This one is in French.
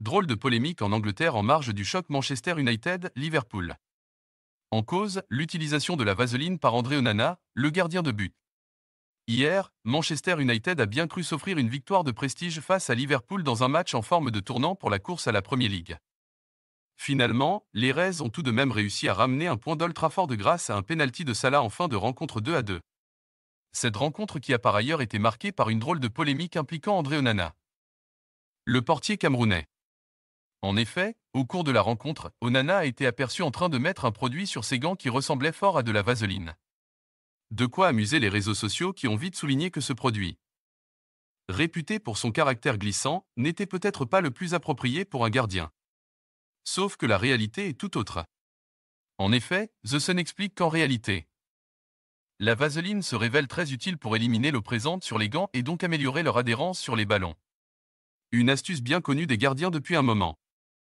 Drôle de polémique en Angleterre en marge du choc Manchester United-Liverpool. En cause, l'utilisation de la vaseline par André Onana, le gardien de but. Hier, Manchester United a bien cru s'offrir une victoire de prestige face à Liverpool dans un match en forme de tournant pour la course à la Premier League. Finalement, les Reds ont tout de même réussi à ramener un point fort de grâce à un penalty de Salah en fin de rencontre 2 à 2. Cette rencontre qui a par ailleurs été marquée par une drôle de polémique impliquant André Onana. Le portier camerounais en effet, au cours de la rencontre, Onana a été aperçu en train de mettre un produit sur ses gants qui ressemblait fort à de la vaseline. De quoi amuser les réseaux sociaux qui ont vite souligné que ce produit, réputé pour son caractère glissant, n'était peut-être pas le plus approprié pour un gardien. Sauf que la réalité est tout autre. En effet, The Sun explique qu'en réalité, la vaseline se révèle très utile pour éliminer l'eau présente sur les gants et donc améliorer leur adhérence sur les ballons. Une astuce bien connue des gardiens depuis un moment.